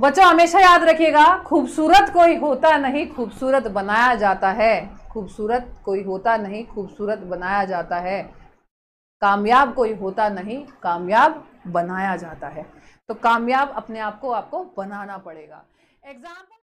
बच्चों हमेशा याद रखिएगा खूबसूरत कोई होता नहीं खूबसूरत बनाया जाता है खूबसूरत कोई होता नहीं खूबसूरत बनाया जाता है कामयाब कोई होता नहीं कामयाब बनाया जाता है तो कामयाब अपने आप को आपको बनाना पड़ेगा एग्जाम्पल